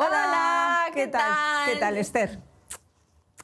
Hola, Hola ¿qué, ¿qué tal? tal? ¿Qué tal, Esther?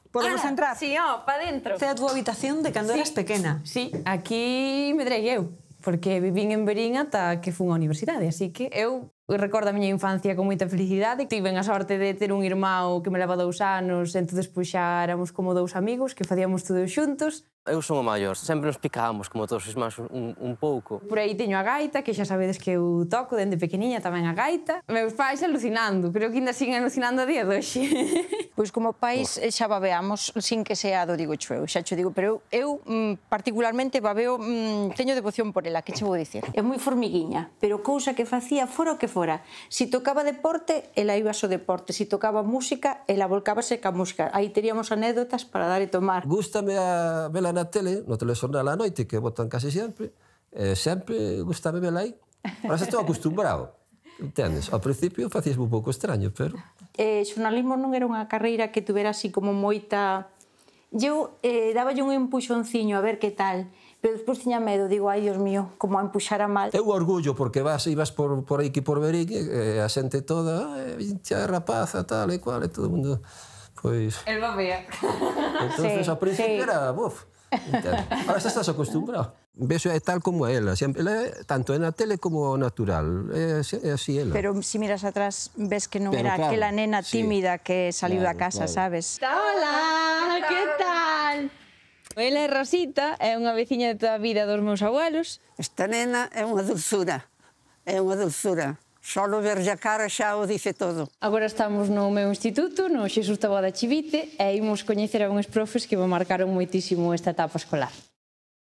Podemos Ala, entrar? Sí, oh, para dentro. Esta é a túa habitación de cando sí. eras pequena. Sí, aquí me drei eu, porque vivín en Berín ata que fun á universidade, así que eu recordo a miña infancia con moita felicidade. Tiven a sorte de ter un irmão que me leva dous anos, entón despois xa éramos como dous amigos que facíamos todo xuntos. Eu son o maior, sempre nos picábamos, como todos os máis, un, un pouco. Por aí teño a gaita, que xa sabedes que eu toco dende pequeniña tamén a gaita. Meus pais alucinando, creo que ainda siguen alucinando a día de hoxe. Pois como pais xa babeamos sin que sea do digo eu, xa cho digo, pero eu, eu mm, particularmente babeo, mm, teño devoción por ela, que che vou dicir? É moi formiguinha, pero cousa que facía fora o que fora. Si tocaba deporte, ela iba so deporte, si tocaba música, ela volcábase ca música. Aí teríamos anécdotas para dar e tomar. Gústame a vela na tele, no telexornal á noite, que botan case sempre, eh, sempre gustame vela aí. Ahora estou acostumbrado. Entendes? Ao principio facías un pouco extraño, pero... Eh, xornalismo non era unha carreira que tuvera así como moita... Eu eh, daba un empuxonciño a ver que tal, pero despois tiña medo, digo, ai, Dios mío, como a empuxara mal. Eu orgullo, porque vas, ibas por, por aí que por Beric, eh, eh, a xente toda, eh, xa rapaza, tal e cual, e todo o mundo... Pois... El babea. Entón, sí, ao principio sí. era, buf, Ahora xa estás acostumbrado. Vexo, é tal como ela. Ela eh, é tanto na tele como natural. É, eh, é así ela. Pero se si miras atrás, ves que non Pero, era claro, aquela nena tímida sí. que saliu claro, da casa, claro. sabes? Hola, que tal? Ela é Rosita, é unha veciña de toda a vida dos meus abuelos. Esta nena é unha dulzura. É unha dulzura. Solo verlle a cara xa o dice todo. Agora estamos no meu instituto, no Xesús Taboada Chivite, e imos coñecer a uns profes que me marcaron moitísimo esta etapa escolar.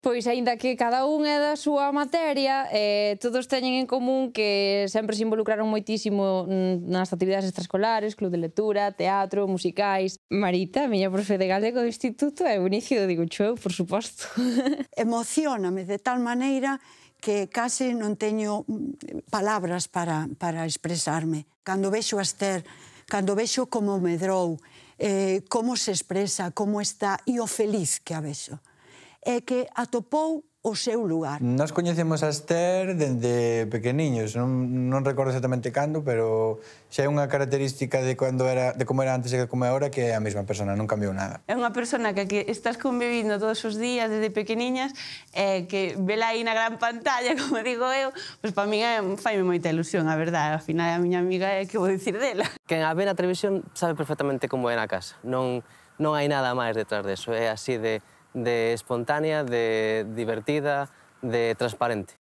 Pois, aínda que cada un é da súa materia, eh, todos teñen en común que sempre se involucraron moitísimo nas actividades extraescolares, club de lectura, teatro, musicais. Marita, a miña profe de galego do instituto, é un Benicio, digo eu, por suposto. Emocioname de tal maneira que case non teño mm, palabras para, para expresarme. Cando vexo a Esther, cando vexo como medrou, eh, como se expresa, como está e o feliz que a vexo é que atopou o seu lugar. Nós coñecemos a Esther dende pequeniños, non, non recordo exactamente cando, pero xa é unha característica de cando era de como era antes e como é agora que é a mesma persona, non cambiou nada. É unha persona que, que estás convivindo todos os días desde pequeniñas eh, que vela aí na gran pantalla, como digo eu, pois para min é, faime moita ilusión, a verdade, ao final a miña amiga é que vou dicir dela. Que a ve na televisión sabe perfectamente como é na casa, non, non hai nada máis detrás deso, é así de de espontánea, de divertida, de transparente.